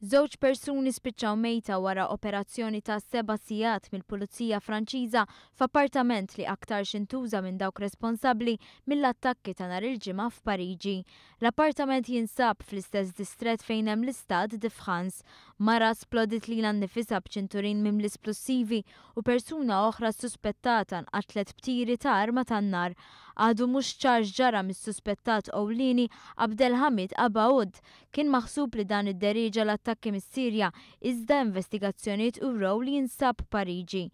Żewġ persuni spiċċaw mejta wara operazzjoni ta' seba' sijat mill-Pulizija Franċiża f'appartament li aktar xintuża minn dawk responsabbli mill-attakki ta' nhar il-ġimgħa f'Pariġi. L-appartament jinsab fl-istess distret fejn hemm l-Istad de France. Mara splodit lan nifisa b'ċinturin mim l-isplussivi u persuna oħra suspettata nqatlet btiri ta' arma tan-nar għadu mhux ċarġ ġara mis-suspettat Owlini Abdelhamid Abaud. Kien maħsub li dan id-deriġa l-attakki mis-Sirja iżda investigazzjonijiet u li jinsab Pariġi.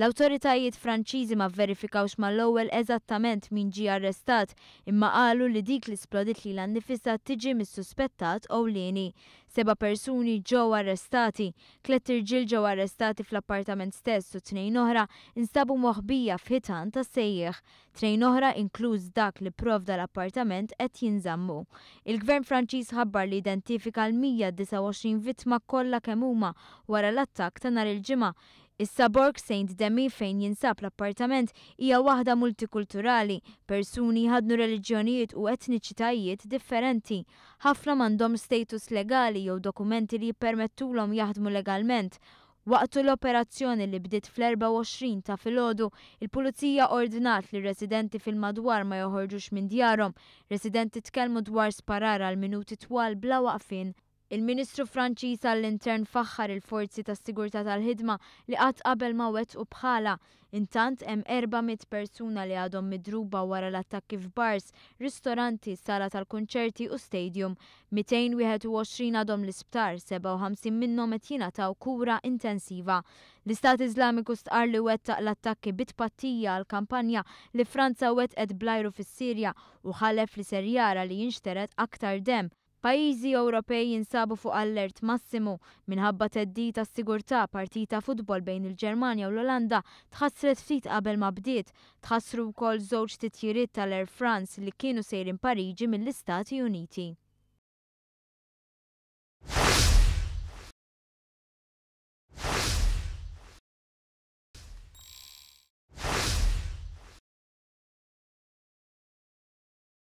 L-autoritajiet franċiżi ma verifikawx ma l-ewwel eżattament min ġi arrestat imma qalu li dik li splodit li l annifissa tiġi mis-suspettat ewlieni. Seba persuni ġew arrestati, Klet irġiel ġew arrestati fl-appartament stess u tnejn oħra instabu moħbija f'ħitan ta' sejjeħ. Tnejn oħra inkluż dak li provda l-appartament qed jinżammu. Il-Gvern Franċiż ħabbar li identifika l-129 vittma kollha kemm huma wara l-attakk ta' nhar il-ġimgħa. Issa Borg Saint Demi fejn jinsab l-appartament hija waħda multikulturali, persuni ħadnu reliġjonijiet u etniċitajiet differenti. Ħafna m'għandhom status legali jew dokumenti li jippermettulhom jaħdmu legalment. Waqtu l-operazzjoni li bdiet fl-24 ta' filgħodu, il-pulizija ordinat li residenti fil-madwar ma joħorġux minn djarhom. Residenti tkellmu dwar sparara l-minuti twal bla waqfin Il-Ministru Franċiż għall-Intern faħħar il-forzi tas sigurtà tal-ħidma li qatt qabel ma wet u bħala. Intant hemm 400 persuna li għadhom midruba wara l-attakki f'bars, ristoranti, sala tal-kunċerti u stadium. 221 għadhom l-isptar, 57 minnhom qed jingħataw kura intensiva. L-Istat Iżlamiku stqar li wettaq l-attakki bitpattija għal kampanja li Franza wet ed blajru fis-Sirja u ħalef li serjara li jinxteret aktar dem Pajjiżi Ewropej jinsabu fuq allert massimu minħabba teddi ta' sigurtà partita futbol bejn il-Ġermanja u l-Olanda tħassret ftit qabel ma bdiet, tħassru wkoll żewġ titjiriet tal-Air France li kienu sejrin Pariġi mill-Istati Uniti.